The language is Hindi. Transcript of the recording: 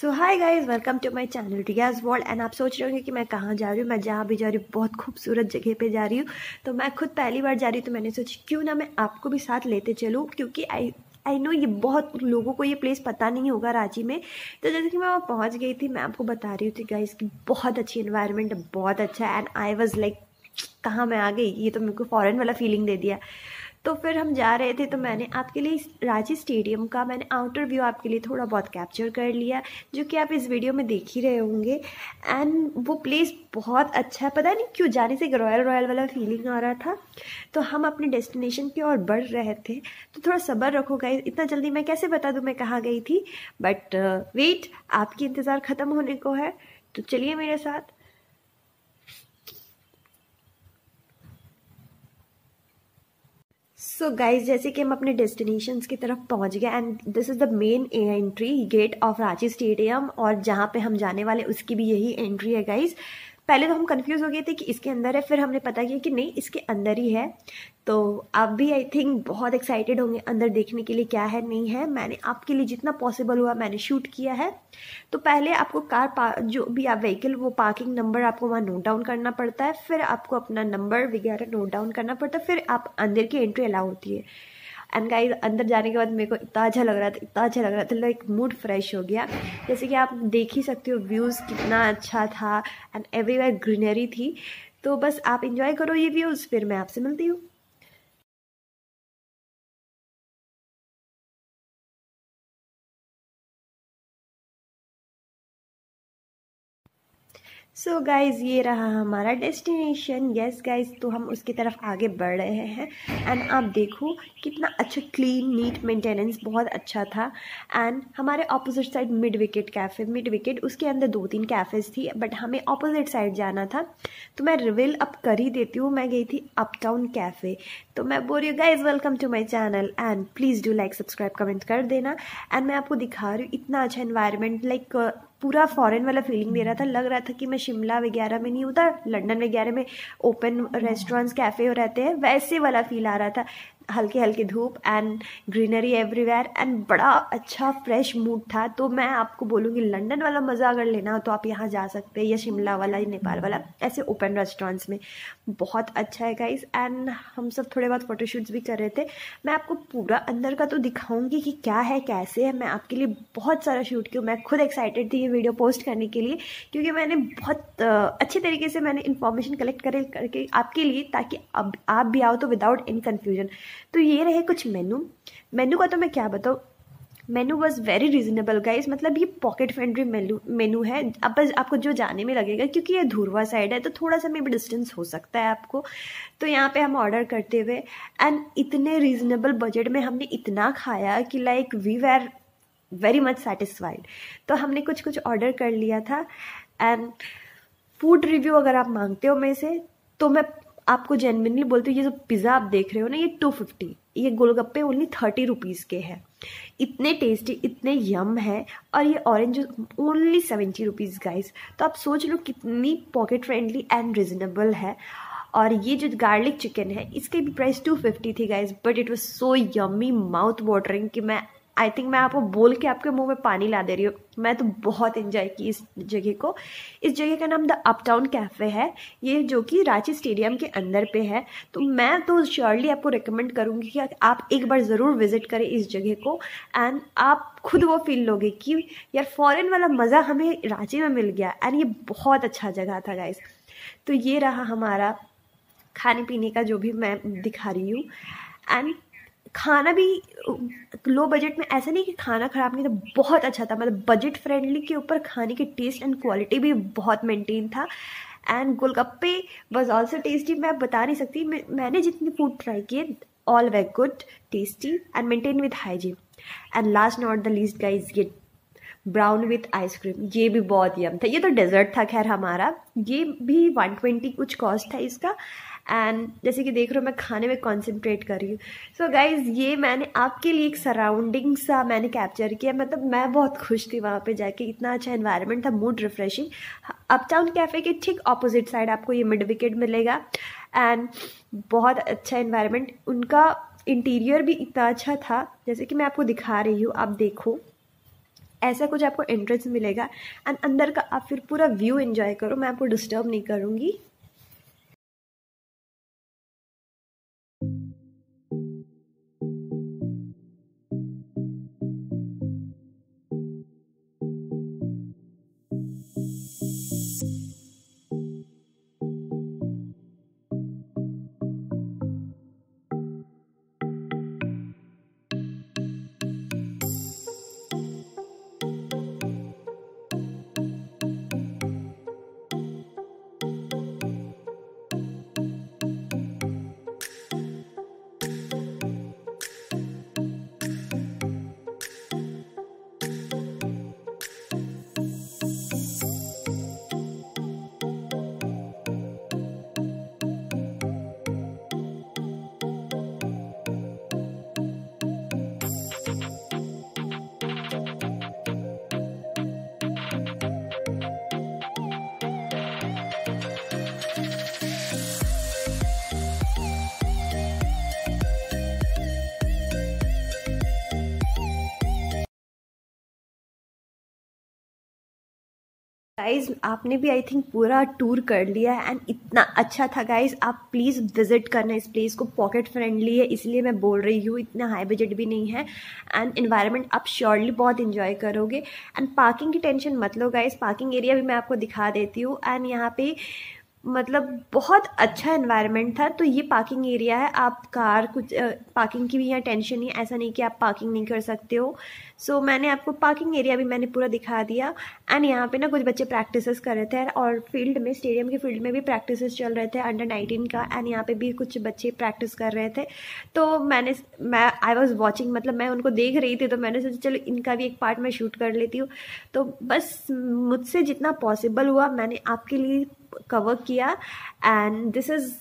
so hi guys welcome to my channel Riyaz world and आप सोच रहे होंगे कि मैं कहाँ जा रही हूँ मैं जहाँ भी जा रही हूँ बहुत खूबसूरत जगह पे जा रही हूँ तो मैं खुद पहली बार जा रही हूँ तो मैंने सोची क्यों ना मैं आपको भी साथ लेते चलूँ क्योंकि आई आई नो ये बहुत लोगों को ये प्लेस पता नहीं होगा रांची में तो जैसे कि मैं वहाँ पहुँच गई थी मैं आपको बता रही थी गाइज की बहुत अच्छी इन्वायरमेंट बहुत अच्छा एंड आई वॉज़ लाइक कहाँ मैं आ गई ये तो मेरे को फ़ॉरन वाला फीलिंग दे दिया तो फिर हम जा रहे थे तो मैंने आपके लिए रांची स्टेडियम का मैंने आउटर व्यू आपके लिए थोड़ा बहुत कैप्चर कर लिया जो कि आप इस वीडियो में देख ही रहे होंगे एंड वो प्लेस बहुत अच्छा है पता नहीं क्यों जाने से एक रॉयल रॉयल वाला फीलिंग आ रहा था तो हम अपने डेस्टिनेशन की ओर बढ़ रहे थे तो थोड़ा सब्र रखो गाइस इतना जल्दी मैं कैसे बता दूँ मैं कहाँ गई थी बट वेट uh, आपकी इंतज़ार ख़त्म होने को है तो चलिए मेरे साथ सो so गाइज जैसे कि हम अपने डेस्टिनेशन की तरफ पहुंच गए and this is the main entry gate of Ranchi stadium और जहाँ पे हम जाने वाले उसकी भी यही एंट्री है गाइज पहले तो हम कंफ्यूज हो गए थे कि इसके अंदर है फिर हमने पता किया कि नहीं इसके अंदर ही है तो आप भी आई थिंक बहुत एक्साइटेड होंगे अंदर देखने के लिए क्या है नहीं है मैंने आपके लिए जितना पॉसिबल हुआ मैंने शूट किया है तो पहले आपको कार जो भी आप व्हीकल वो पार्किंग नंबर आपको वहाँ नोट डाउन करना पड़ता है फिर आपको अपना नंबर वगैरह नोट डाउन करना पड़ता है फिर आप अंदर की एंट्री अलाउ होती है एंड गाइस अंदर जाने के बाद मेरे को इतना अच्छा लग रहा था इतना अच्छा लग रहा था लाइक मूड फ्रेश हो गया जैसे कि आप देख ही सकते हो व्यूज़ कितना अच्छा था एंड एवरीवेयर ग्रीनरी थी तो बस आप इंजॉय करो ये व्यूज़ फिर मैं आपसे मिलती हूँ सो so गाइज़ ये रहा हमारा डेस्टिनेशन येस गाइज़ तो हम उसकी तरफ आगे बढ़ रहे हैं एंड आप देखो कितना अच्छा क्लीन नीट मेंटेनेंस बहुत अच्छा था एंड हमारे opposite side mid wicket cafe mid wicket उसके अंदर दो तीन कैफ़ेज़ थी बट हमें ऑपोजिट साइड जाना था तो मैं रिविल अप कर ही देती हूँ मैं गई थी अप टाउन कैफ़े तो मैं बोल रही हूँ guys welcome to my channel and please do like subscribe comment कर देना एंड मैं आपको दिखा रही हूँ इतना अच्छा इन्वायरमेंट लाइक like, पूरा फॉरेन वाला फीलिंग दे रहा था लग रहा था कि मैं शिमला वगैरह में नहीं होता लंदन वगैरह में ओपन रेस्टोरेंट्स कैफ़े रहते हैं वैसे वाला फील आ रहा था हल्की हल्की धूप एंड ग्रीनरी एवरीवेयर एंड बड़ा अच्छा फ्रेश मूड था तो मैं आपको बोलूँगी लंदन वाला मज़ा अगर लेना हो तो आप यहाँ जा सकते हैं या शिमला वाला या नेपाल वाला ऐसे ओपन रेस्टोरेंट्स में बहुत अच्छा है गाइस एंड हम सब थोड़े बहुत फ़ोटोशूट्स भी कर रहे थे मैं आपको पूरा अंदर का तो दिखाऊँगी कि क्या है कैसे है मैं आपके लिए बहुत सारा शूट क्यों मैं खुद एक्साइटेड थी ये वीडियो पोस्ट करने के लिए क्योंकि मैंने बहुत अच्छे तरीके से मैंने इन्फॉर्मेशन कलेक्ट करके आपके लिए ताकि अब आप भी आओ तो विदाउट एनी कन्फ्यूजन तो ये रहे कुछ मेनू मेनू का तो मैं क्या बताऊँ menu was very reasonable guys मतलब ये पॉकेट फ्रेंडली मेनू मेनू है अब बस आपको जो जाने में लगेगा क्योंकि ये धुरवा साइड है तो थोड़ा सा मे भी डिस्टेंस हो सकता है आपको तो यहाँ पे हम ऑर्डर करते हुए एंड इतने रिजनेबल बजट में हमने इतना खाया कि like we were very much satisfied तो हमने कुछ कुछ ऑर्डर कर लिया था एंड फूड रिव्यू अगर आप मांगते हो मेरे से तो मैं आपको जेनविनली बोलते हो ये जो पिज़्ज़ा आप देख रहे हो ना ये टू फिफ्टी ये गोलगप्पे ओनली थर्टी रुपीज़ के हैं इतने टेस्टी इतने यम है और ये orange only seventy rupees guys तो आप सोच लो कितनी पॉकेट फ्रेंडली एंड रिजनेबल है और ये जो गार्लिक चिकन है इसके भी प्राइस टू फिफ्टी थी guys but it was so yummy mouth watering कि मैं आई थिंक मैं आपको बोल के आपके मुंह में पानी ला दे रही हूँ मैं तो बहुत इन्जॉय की इस जगह को इस जगह का नाम द अपटाउन कैफ़े है ये जो कि रांची स्टेडियम के अंदर पे है तो मैं तो श्योरली आपको रिकमेंड करूँगी कि आप एक बार ज़रूर विज़िट करें इस जगह को एंड आप खुद वो फील लोगे कि यार फॉरेन वाला मज़ा हमें रांची में मिल गया एंड ये बहुत अच्छा जगह था गाइस तो ये रहा हमारा खाने पीने का जो भी मैं दिखा रही हूँ एंड खाना भी लो बजट में ऐसा नहीं कि खाना ख़राब नहीं था बहुत अच्छा था मतलब बजट फ्रेंडली के ऊपर खाने की टेस्ट एंड क्वालिटी भी बहुत मेंटेन था and golgappe was also tasty मैं बता नहीं सकती मैं, मैंने जितने फूड ट्राई किए all were good tasty and maintain with hygiene and last not the least guys ये ब्राउन विथ आइसक्रीम ये भी बहुत यम था ये तो डेजर्ट था खैर हमारा ये भी ट्वेंटी कुछ कॉस्ट था इसका एंड जैसे कि देख रहे हो मैं खाने में कॉन्सेंट्रेट कर रही हूँ सो गाइज ये मैंने आपके लिए एक सराउंडिंग सा मैंने कैप्चर किया मतलब मैं बहुत खुश थी वहाँ पे जाके इतना अच्छा इन्वायरमेंट था मूड रिफ्रेशिंग अपटाउन कैफ़े के ठीक अपोजिट साइड आपको ये मिड विकेट मिलेगा एंड बहुत अच्छा इन्वायरमेंट उनका इंटीरियर भी इतना अच्छा था जैसे कि मैं आपको दिखा रही हूँ आप देखो ऐसा कुछ आपको एंट्रेंस मिलेगा एंड अंदर का आप फिर पूरा व्यू इन्जॉय करो मैं आपको डिस्टर्ब नहीं करूँगी गाइज आपने भी आई थिंक पूरा टूर कर लिया है एंड इतना अच्छा था गाइज आप प्लीज़ विजिट करना इस प्लेस को पॉकेट फ्रेंडली है इसलिए मैं बोल रही हूँ इतना हाई बजट भी नहीं है एंड इन्वायरमेंट आप श्योरली बहुत इन्जॉय करोगे एंड पार्किंग की टेंशन मत लो गाइज पार्किंग एरिया भी मैं आपको दिखा देती हूँ एंड यहाँ पे मतलब बहुत अच्छा इन्वायरमेंट था तो ये पार्किंग एरिया है आप कार कुछ पार्किंग की भी यहाँ टेंशन नहीं ऐसा नहीं कि आप पार्किंग नहीं कर सकते हो सो so, मैंने आपको पार्किंग एरिया भी मैंने पूरा दिखा दिया एंड यहाँ पे ना कुछ बच्चे प्रैक्टिसेस कर रहे थे और फील्ड में स्टेडियम के फील्ड में भी प्रैक्टिसेस चल रहे थे अंडर नाइनटीन का एंड यहाँ पे भी कुछ बच्चे प्रैक्टिस कर रहे थे तो मैंने मैं आई वॉज वॉचिंग मतलब मैं उनको देख रही थी तो मैंने सोचा चलो इनका भी एक पार्ट मैं शूट कर लेती हूँ तो बस मुझसे जितना पॉसिबल हुआ मैंने आपके लिए कवर किया एंड दिस इज